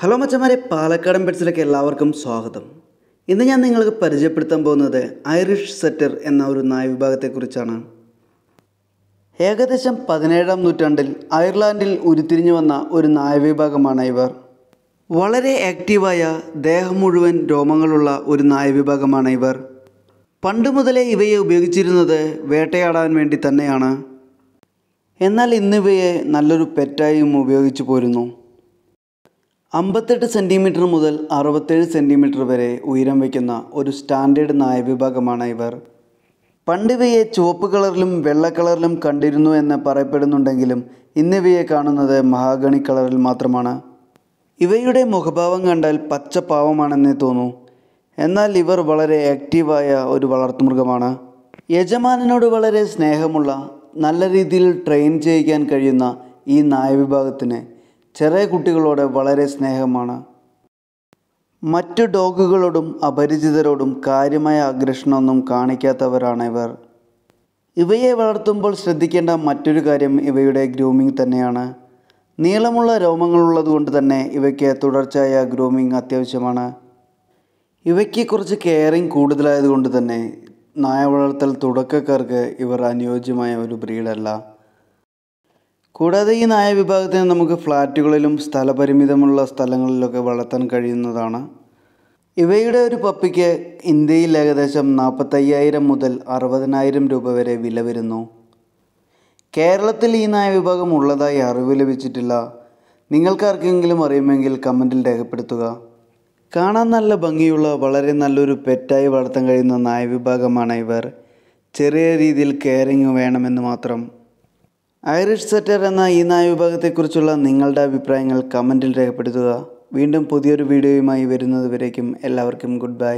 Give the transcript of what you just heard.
hello മച്ചന്മാരെ പാലക്കാടൻ പെറ്റ്സിലേക്ക് എല്ലാവർക്കും സ്വാഗതം ഇന്ന് ഞാൻ നിങ്ങൾക്ക് പരിചയപ്പെടുത്താൻ പോകുന്നത് ഐറിഷ് സെറ്റർ എന്ന ഒരു നായ വിഭാഗത്തെക്കുറിച്ചാണ് ഏകദേശം പതിനേഴാം നൂറ്റാണ്ടിൽ അയർലാൻഡിൽ ഉരുത്തിരിഞ്ഞു വന്ന ഒരു നായ വിഭാഗമാണ് ഇവർ വളരെ ആക്റ്റീവായ ദേഹം മുഴുവൻ രോമങ്ങളുള്ള ഒരു നായ വിഭാഗമാണ് ഇവർ പണ്ട് മുതലേ ഇവയെ ഉപയോഗിച്ചിരുന്നത് വേട്ടയാടാൻ വേണ്ടി തന്നെയാണ് എന്നാൽ ഇന്നിവയെ നല്ലൊരു പെറ്റായും ഉപയോഗിച്ചു പോരുന്നു അമ്പത്തെട്ട് സെൻറ്റിമീറ്റർ മുതൽ അറുപത്തേഴ് സെൻറ്റിമീറ്റർ വരെ ഉയരം വയ്ക്കുന്ന ഒരു സ്റ്റാൻഡേർഡ് നായ വിഭാഗമാണ് ഇവർ പണ്ടിവയെ ചുവപ്പ് കളറിലും വെള്ള കളറിലും കണ്ടിരുന്നു എന്ന് പറയപ്പെടുന്നുണ്ടെങ്കിലും ഇന്നിവയെ കാണുന്നത് മഹാഗണി കളറിൽ മാത്രമാണ് ഇവയുടെ മുഖഭാവം കണ്ടാൽ പച്ച പാവമാണെന്നേ തോന്നൂ എന്നാൽ ഇവർ വളരെ ആക്റ്റീവായ ഒരു വളർത്തുമൃഗമാണ് യജമാനനോട് വളരെ സ്നേഹമുള്ള നല്ല രീതിയിൽ ട്രെയിൻ ചെയ്യിക്കാൻ കഴിയുന്ന ഈ നായ വിഭാഗത്തിന് ചെറിയ കുട്ടികളോട് വളരെ സ്നേഹമാണ് മറ്റു ഡോഗുകളോടും അപരിചിതരോടും കാര്യമായ ആകർഷണമൊന്നും കാണിക്കാത്തവരാണ് ഇവർ ഇവയെ വളർത്തുമ്പോൾ ശ്രദ്ധിക്കേണ്ട മറ്റൊരു കാര്യം ഇവയുടെ ഗ്രൂമിംഗ് തന്നെയാണ് നീളമുള്ള രോമങ്ങളുള്ളതുകൊണ്ട് തന്നെ ഇവയ്ക്ക് തുടർച്ചയായ ഗ്രൂമിംഗ് അത്യാവശ്യമാണ് ഇവയ്ക്ക് കുറച്ച് കെയറിങ് കൂടുതലായതുകൊണ്ട് തന്നെ നായ വളർത്തൽ തുടക്കക്കാർക്ക് ഇവർ അനുയോജ്യമായ ഒരു ബ്രീഡല്ല കൂടാതെ ഈ നായ വിഭാഗത്തിന് നമുക്ക് ഫ്ലാറ്റുകളിലും സ്ഥലപരിമിതമുള്ള സ്ഥലങ്ങളിലൊക്കെ വളർത്താൻ കഴിയുന്നതാണ് ഇവയുടെ ഒരു പപ്പിക്ക് ഇന്ത്യയിൽ ഏകദേശം നാൽപ്പത്തയ്യായിരം മുതൽ അറുപതിനായിരം രൂപ വരെ വില വരുന്നു കേരളത്തിൽ ഈ നായ വിഭാഗം ഉള്ളതായി അറിവ് ലഭിച്ചിട്ടില്ല നിങ്ങൾക്കാർക്കെങ്കിലും അറിയുമെങ്കിൽ കമൻറ്റിൽ രേഖപ്പെടുത്തുക കാണാൻ നല്ല ഭംഗിയുള്ള വളരെ നല്ലൊരു പെറ്റായി വളർത്താൻ കഴിയുന്ന നായ വിഭാഗമാണ് ഇവർ ചെറിയ രീതിയിൽ കെയറിങ് വേണമെന്ന് മാത്രം ഐറിഷ് സെറ്റർ എന്ന ഈ നായ വിഭാഗത്തെക്കുറിച്ചുള്ള നിങ്ങളുടെ അഭിപ്രായങ്ങൾ കമൻറ്റിൽ രേഖപ്പെടുത്തുക വീണ്ടും പുതിയൊരു വീഡിയോയുമായി വരുന്നതുവരേക്കും എല്ലാവർക്കും ഗുഡ് ബൈ